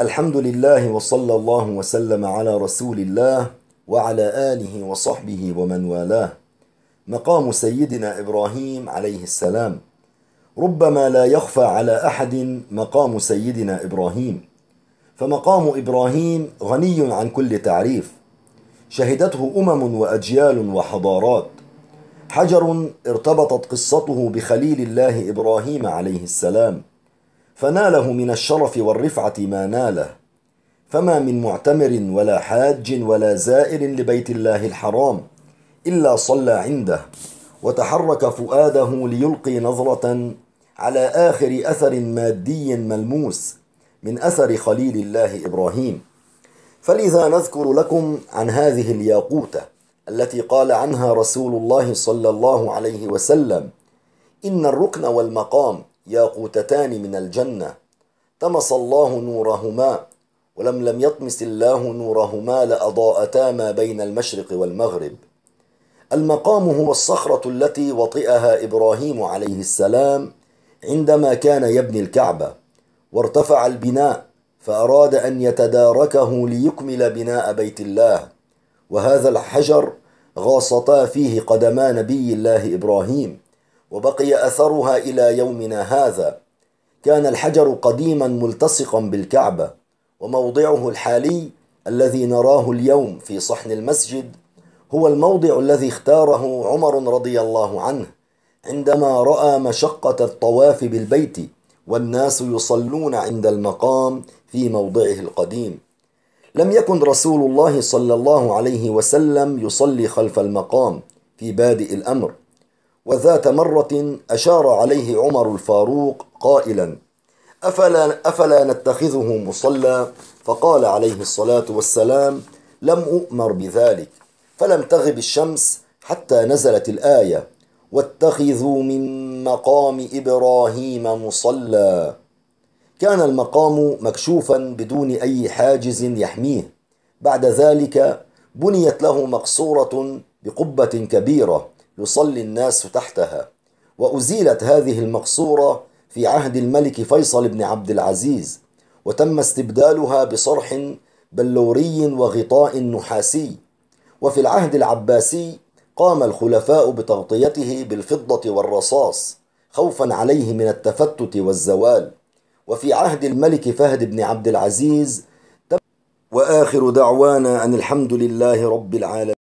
الحمد لله وصلى الله وسلم على رسول الله وعلى آله وصحبه ومن والاه مقام سيدنا إبراهيم عليه السلام ربما لا يخفى على أحد مقام سيدنا إبراهيم فمقام إبراهيم غني عن كل تعريف شهدته أمم وأجيال وحضارات حجر ارتبطت قصته بخليل الله إبراهيم عليه السلام فناله من الشرف والرفعة ما ناله فما من معتمر ولا حاج ولا زائر لبيت الله الحرام إلا صلى عنده وتحرك فؤاده ليلقي نظرة على آخر أثر مادي ملموس من أثر خليل الله إبراهيم فلذا نذكر لكم عن هذه الياقوتة التي قال عنها رسول الله صلى الله عليه وسلم إن الركن والمقام ياقوتتان من الجنة طمس الله نورهما ولم لم يطمس الله نورهما لأضاءتا ما بين المشرق والمغرب المقام هو الصخرة التي وطئها إبراهيم عليه السلام عندما كان يبني الكعبة وارتفع البناء فأراد أن يتداركه ليكمل بناء بيت الله وهذا الحجر غاصتا فيه قدما نبي الله إبراهيم وبقي أثرها إلى يومنا هذا كان الحجر قديما ملتصقا بالكعبة وموضعه الحالي الذي نراه اليوم في صحن المسجد هو الموضع الذي اختاره عمر رضي الله عنه عندما رأى مشقة الطواف بالبيت والناس يصلون عند المقام في موضعه القديم لم يكن رسول الله صلى الله عليه وسلم يصلي خلف المقام في بادئ الأمر وذات مرة أشار عليه عمر الفاروق قائلا أفلا, أفلا نتخذه مصلى فقال عليه الصلاة والسلام لم أؤمر بذلك فلم تغب الشمس حتى نزلت الآية واتخذوا من مقام إبراهيم مصلى كان المقام مكشوفا بدون أي حاجز يحميه بعد ذلك بنيت له مقصورة بقبة كبيرة يصلي الناس تحتها وأزيلت هذه المقصورة في عهد الملك فيصل بن عبد العزيز وتم استبدالها بصرح بلوري وغطاء نحاسي وفي العهد العباسي قام الخلفاء بتغطيته بالفضة والرصاص خوفا عليه من التفتت والزوال وفي عهد الملك فهد بن عبد العزيز واخر دعوانا ان الحمد لله رب العالمين